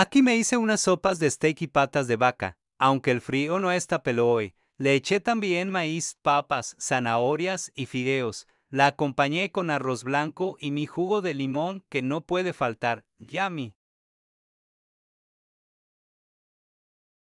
Aquí me hice unas sopas de steak y patas de vaca, aunque el frío no está pelo hoy. Le eché también maíz, papas, zanahorias y fideos. La acompañé con arroz blanco y mi jugo de limón que no puede faltar. Yummy.